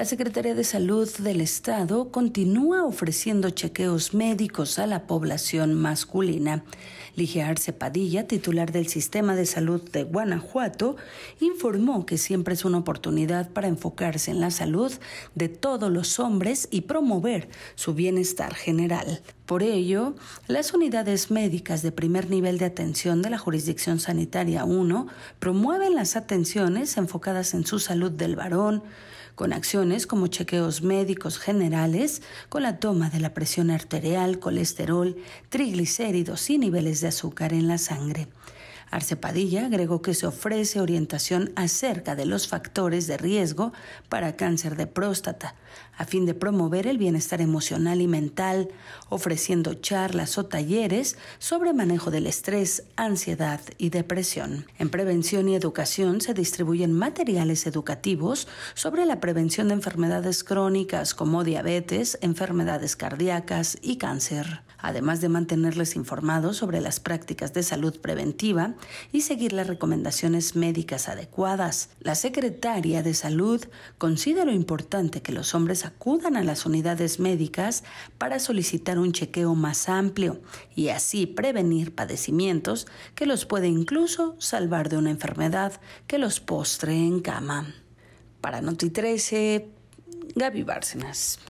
La Secretaría de Salud del Estado continúa ofreciendo chequeos médicos a la población masculina. Ligia Cepadilla, Padilla, titular del Sistema de Salud de Guanajuato, informó que siempre es una oportunidad para enfocarse en la salud de todos los hombres y promover su bienestar general. Por ello, las unidades médicas de primer nivel de atención de la Jurisdicción Sanitaria 1 promueven las atenciones enfocadas en su salud del varón, con acciones como chequeos médicos generales, con la toma de la presión arterial, colesterol, triglicéridos y niveles de azúcar en la sangre. Arce Padilla agregó que se ofrece orientación acerca de los factores de riesgo para cáncer de próstata, a fin de promover el bienestar emocional y mental, ofreciendo charlas o talleres sobre manejo del estrés, ansiedad y depresión. En prevención y educación se distribuyen materiales educativos sobre la prevención de enfermedades crónicas como diabetes, enfermedades cardíacas y cáncer. Además de mantenerles informados sobre las prácticas de salud preventiva, y seguir las recomendaciones médicas adecuadas. La secretaria de Salud considera importante que los hombres acudan a las unidades médicas para solicitar un chequeo más amplio y así prevenir padecimientos que los puede incluso salvar de una enfermedad que los postre en cama. Para Noti 13, Gaby Bárcenas.